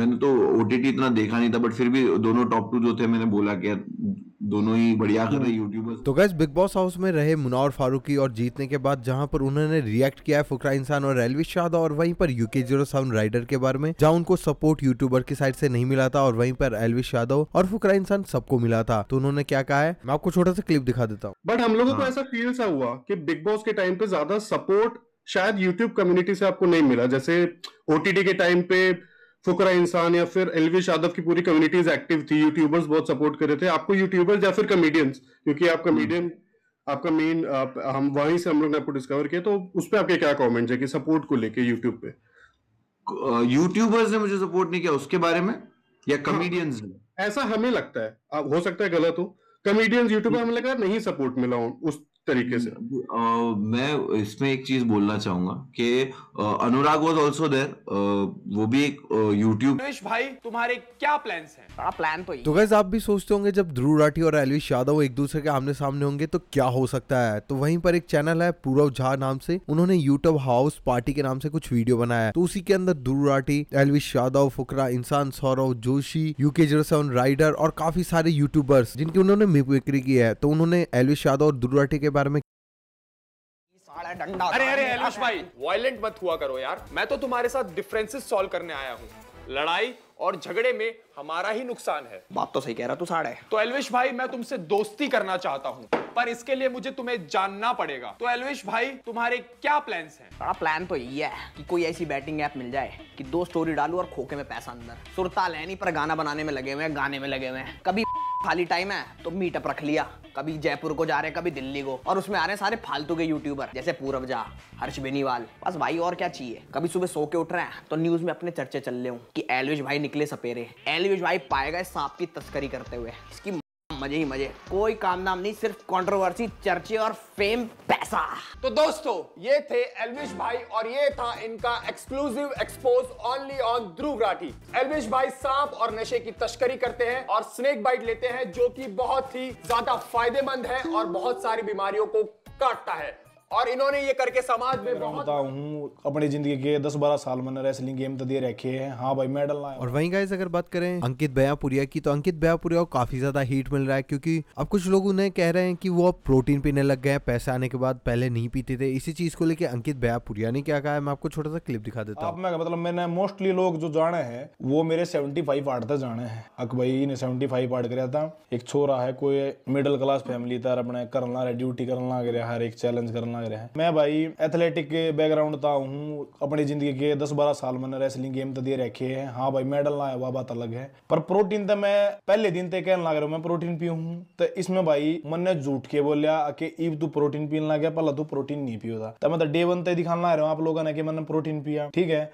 मैंने तो ओटीटी इतना देखा नहीं था बट फिर भी दोनों टॉप टू जो थे मैंने बोला कि दोनों ही बढ़िया कर रहे यूट्यूबर्स तो गैस बिग बॉस हाउस में रहे मुनावर फारूकी और जीतने के बाद जहां पर उन्होंने रिएक्ट किया है फुकरा इंसान और रेलवे शाह और वहीं पर यूके जीरो सेवन राइडर के बारे में जहां उनको सपोर्ट यूट्यूबर की साइड से नहीं मिला था और वहीं पर एलविश यादव और फुकरा इंसान सबको मिला था तो उन्होंने क्या कहा है मैं आपको छोटा सा क्लिप दिखा देता हूँ बट हम लोगों को हाँ। ऐसा फील सा हुआ की बिग बॉस के टाइम पे ज्यादा सपोर्ट शायद यूट्यूब कम्युनिटी से आपको नहीं मिला जैसे ओटीटी के टाइम पे फुकरा इंसान या फिर एलविश यादव की पूरी कम्युनिटीज एक्टिव थी यूट्यूबर्स बहुत सपोर्ट कर रहे थे आपको यूट्यूबर्स या फिर कमेडियंस क्योंकि आप कमेडियन आपका मेन आप, हम वहीं से हम लोग ने आपको डिस्कवर किया तो उस पर आपके क्या कॉमेंट है कि सपोर्ट को लेके यूट्यूब पे यूट्यूबर्स ने मुझे सपोर्ट नहीं किया उसके बारे में या कमेडियंस हाँ। ने ऐसा हमें लगता है हो सकता है गलत हो कमेडियंस यूट्यूबर हमें लगा नहीं सपोर्ट मिला उस तरीके से हम्म। मैं इसमें एक चीज बोलना चाहूंगा कि अनुराग वाज आल्सो देयर वो भी एक यूट्यूब भाई तुम्हारे क्या प्लान्स हैं बड़ा प्लान तो ही तो गाइस आप भी सोचते होंगे जब ध्रुव राठी और एलविश यादव एक दूसरे के आमने सामने होंगे तो क्या हो सकता है तो वहीं पर एक चैनल है पूरव झा नाम से उन्होंने यूट्यूब हाउस पार्टी के नाम से कुछ वीडियो बनाया है तो उसी के अंदर ध्रुव Rathee Elvish Yadav Fukra Insaan Saurav Joshi UK zero seven rider और काफी सारे यूट्यूबर्स जिनकी उन्होंने मिमिक्री की है तो उन्होंने एलविश यादव और ध्रुव राठी के बारे में अरे अरे एलविश भाई वायलेंट मत हुआ करो यार मैं तो तुम्हारे साथ डिफरेंसेस सॉल्व करने आया हूँ लड़ाई और झगड़े में हमारा ही नुकसान है बात तो सही कह रहा तू साढ़े तो एलविश भाई मैं तुमसे दोस्ती करना चाहता हूँ पर इसके लिए मुझे तुम्हें जानना पड़ेगा तो एलविश भाई तुम्हारे क्या प्लान्स हैं? बड़ा प्लान तो यही है कि कोई ऐसी बैटिंग ऐप मिल जाए कि दो स्टोरी डालू और खोखे में पैसा अंदर सुरता लैनी पर गाना बनाने में लगे हुए गाने में लगे हुए कभी खाली टाइम है तो मीटअप रख लिया कभी जयपुर को जा रहे हैं कभी दिल्ली को और उसमें आ रहे हैं सारे फालतू के यूट्यूबर जैसे पूरव झा हर्ष बेनीवाल बस भाई और क्या चाहिए कभी सुबह सो के उठ रहे हैं तो न्यूज में अपने चर्चे चल रहे हूँ की एलविश भाई निकले सपेरे एलविश भाई पाएगा सांप की तस्करी करते हुए इसकी मजे ही मजे कोई काम नाम नहीं सिर्फ कॉन्ट्रोवर्सी चर्चे और फेम पैसा तो दोस्तों ये थे एलविश भाई और ये था इनका exclusive expose only on Dhruv Rathee Elvish भाई सांप और नशे की तस्करी करते हैं और स्नेक बाइट लेते हैं जो कि बहुत ही ज्यादा फायदेमंद है और बहुत सारी बीमारियों को काटता है और इन्होंने ये करके समाज में बहुत हूँ अपनी जिंदगी के दस बारह साल मैंने रेसलिंग गेम तो दे रखे हैं हाँ भाई मेडल लाए और वहीं गाइस अगर बात करें अंकित बयापुरिया की तो अंकित बयापुरिया को काफी ज्यादा हीट मिल रहा है क्योंकि अब कुछ लोग उन्हें कह रहे हैं कि वो अब प्रोटीन पीने लग गए पैसे आने के बाद पहले नहीं पीते थे इसी चीज को लेकर अंकित बयापुरिया ने क्या कहा है मैं आपको छोटा सा क्लिप दिखा देता हूँ मतलब मैंने मोस्टली लोग जो जाने हैं वो मेरे सेवेंटी फाइव आर्ट तक जाने हैं अक भाई ने सेवेंटी फाइव आर्ट कराया था एक छोरा है कोई मिडिल क्लास फैमिली था अपने करना ड्यूटी करना गया हर एक चैलेंज करना मांग रहे हैं मैं भाई एथलेटिक बैकग्राउंड था हूँ अपनी जिंदगी के दस बारह साल मैंने रेसलिंग गेम तो दे रखे है हाँ भाई मेडल ना आया हुआ बात अलग है पर प्रोटीन तो मैं पहले दिन तक कहने लग रहा हूँ मैं प्रोटीन पी हूँ तो इसमें भाई मन ने झूठ के बोलिया कि इव तू प्रोटीन पीने लग गया पहला तू प्रोटीन नहीं पियो था तो मैं तो डे वन तक दिखाना आ रहा हूँ आप लोगों ने कि मैंने प्रोटीन पिया ठीक है